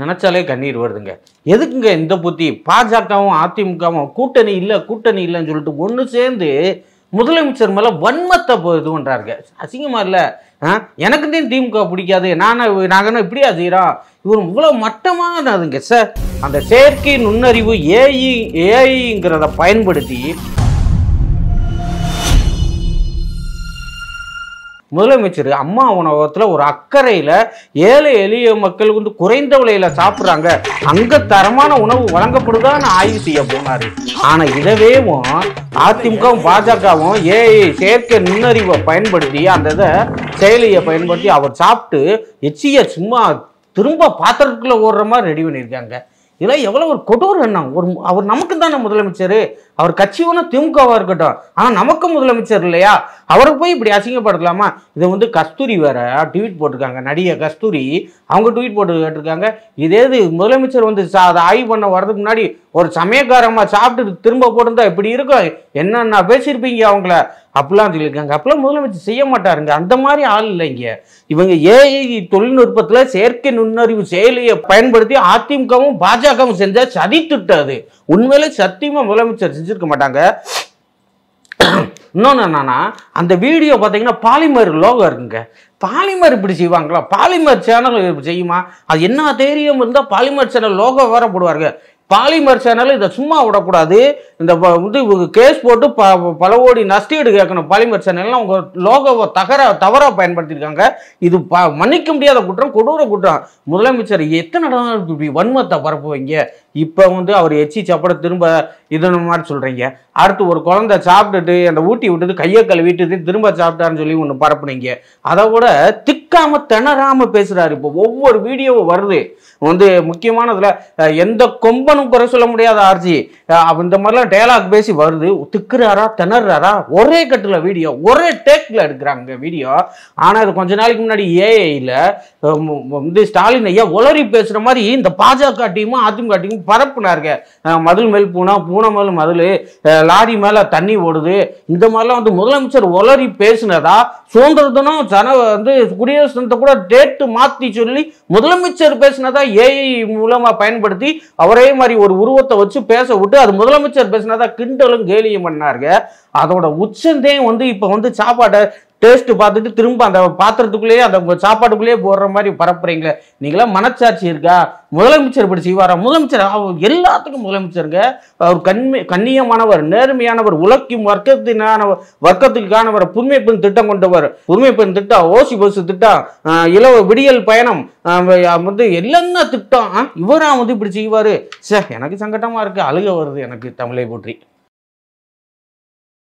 நினச்சாலே கண்ணீர் வருதுங்க எதுக்குங்க இந்த புத்தி பாஜகவும் அதிமுகவும் கூட்டணி இல்லை கூட்டணி இல்லைன்னு சொல்லிட்டு ஒன்று சேர்ந்து முதலமைச்சர் மேலே வன்மத்தை இது பண்ணுறாருங்க அசிங்கமாக இல்லை எனக்கு தான் திமுக பிடிக்காது நானும் நாங்கள் இப்படியா செய்கிறோம் இவர் இவ்வளோ மட்டமானதுங்க சார் அந்த செயற்கை நுண்ணறிவு ஏஐ ஏஐங்கிறத பயன்படுத்தி முதலமைச்சர் அம்மா உணவகத்தில் ஒரு அக்கறையில் ஏழை எளிய மக்கள் வந்து குறைந்த விலையில் சாப்பிட்றாங்க அங்கே தரமான உணவு வழங்கப்படுதான்னு ஆய்வு செய்ய போனார் ஆனால் இதவேவும் அதிமுகவும் பாஜகவும் ஏஐ செயற்கை நுண்ணறிவை பயன்படுத்தி அந்த இதை செயலியை பயன்படுத்தி அவர் சாப்பிட்டு எச்சியை சும்மா திரும்ப பாத்திரத்துக்குள்ளே ஓடுற மாதிரி ரெடி பண்ணியிருக்காங்க இதெல்லாம் எவ்வளோ ஒரு கொடூர் எண்ணம் ஒரு அவர் நமக்கு தானே முதலமைச்சர் அவர் கட்சி ஒன்று திமுகவாக இருக்கட்டும் ஆனால் நமக்கு முதலமைச்சர் இல்லையா அவருக்கு போய் இப்படி அசிங்கப்படுத்தலாமா இதை வந்து கஸ்தூரி வேற ட்வீட் போட்டிருக்காங்க நடிகை கஸ்தூரி அவங்க ட்வீட் போட்டு கேட்டிருக்காங்க இதே இது முதலமைச்சர் வந்து சா அதை ஆய்வு பண்ண வரதுக்கு முன்னாடி ஒரு சமயக்காரமாக சாப்பிட்டு திரும்ப போட்டிருந்தா இப்படி இருக்கும் என்னென்ன பேசியிருப்பீங்க அவங்கள அப்படிலாம் சொல்லியிருக்காங்க அப்பெல்லாம் முதலமைச்சர் செய்ய மாட்டாருங்க அந்த மாதிரி ஆள் இல்லைங்க இவங்க ஏஐ தொழில்நுட்பத்தில் செயற்கை நுண்ணறிவு செயலியை பயன்படுத்தி அதிமுகவும் பாஜகவும் செஞ்சால் சதி திட்டாது உண்மையிலே சத்தியமாக முதலமைச்சர் செஞ்சுருக்க மாட்டாங்க இன்னொன்று என்னன்னா அந்த வீடியோ பார்த்தீங்கன்னா பாலிமர் லோகோ இருக்குங்க பாலிமர் இப்படி செய்வாங்களா பாலிமர் சேனல் செய்யுமா அது என்ன தைரியம் இருந்தால் பாலிமர் சேனல் லோகோ வேற போடுவாருங்க பாலிமர் சேனல் இதை சும்மா விடக்கூடாது இந்த இவங்க கேஸ் போட்டு ப பல கோடி நஷ்டீடு கேட்கணும் பாலிமர் சேனல்லாம் அவங்க லோகோவை தகர தவறாக பயன்படுத்தியிருக்காங்க இது ப மன்னிக்க முடியாத குற்றம் கொடூர குற்றம் முதலமைச்சர் எத்தனை இடம் இப்படி வன்மத்தை பரப்புவீங்க இப்போ வந்து அவர் எச்சி சாப்பிட திரும்ப இதன மாதிரி சொல்கிறீங்க அடுத்து ஒரு குழந்தை சாப்பிட்டுட்டு அந்த ஊட்டி விட்டுட்டு கையை கழுவிட்டு திரும்ப சாப்பிட்டாருன்னு சொல்லி ஒன்று பரப்புனீங்க அதை விட திக்காம திணறாம பேசுகிறாரு இப்போ ஒவ்வொரு வீடியோவும் வருது வந்து முக்கியமானதில் எந்த கொம்பனும் குறை சொல்ல முடியாத ஆர்ஜி இந்த மாதிரிலாம் தான் டயலாக் பேசி வருது திக்குறாரா திணறாரா ஒரே கட்டில் வீடியோ ஒரே டேக்கில் எடுக்கிறாங்க வீடியோ ஆனால் இது கொஞ்ச நாளைக்கு முன்னாடி ஏஐயில் வந்து ஸ்டாலின் ஐயா ஒளரி பேசுகிற மாதிரி இந்த பாஜக டீமும் அதிமுக டீமும் பரப்புனாருங்க மதில் மேல் பூனா பூனை மேல் மதில் லாரி மேலே தண்ணி ஓடுது இந்த மாதிரிலாம் வந்து முதலமைச்சர் ஒளரி பேசுனதா சுதந்திர தினம் ஜன வந்து குடியரசு தினத்தை கூட டேட்டு மாற்றி சொல்லி முதலமைச்சர் பேசினதா ஏஐ மூலமாக பயன்படுத்தி அவரே மாதிரி ஒரு உருவத்தை வச்சு பேச விட்டு அது முதலமைச்சர் தான் கிண்டலும் கேலியும் பண்ணாருங்க அதோட உச்சந்தே வந்து இப்போ வந்து சாப்பாடு டேஸ்ட் பார்த்துட்டு திரும்ப அந்த பாத்திரத்துக்குள்ளேயே அந்த சாப்பாட்டுக்குள்ளேயே போடுற மாதிரி பரப்புறீங்களே நீங்களாம் மனச்சாட்சி இருக்கா முதலமைச்சர் இப்படி செய்வாரா முதலமைச்சர் எல்லாத்துக்கும் முதலமைச்சருங்க அவர் கண்மை கண்ணியமானவர் நேர்மையானவர் உழைக்கும் வர்க்கத்தினான வர்க்கத்துக்கானவர் புதுமை பெண் திட்டம் கொண்டவர் புதுமை பெண் திட்டம் ஓசி பஸ் திட்டம் இலவ விடியல் பயணம் வந்து எல்லாங்க திட்டம் இவராக வந்து இப்படி செய்வார் சே எனக்கு சங்கட்டமாக இருக்குது அழுக வருது எனக்கு தமிழை போற்றி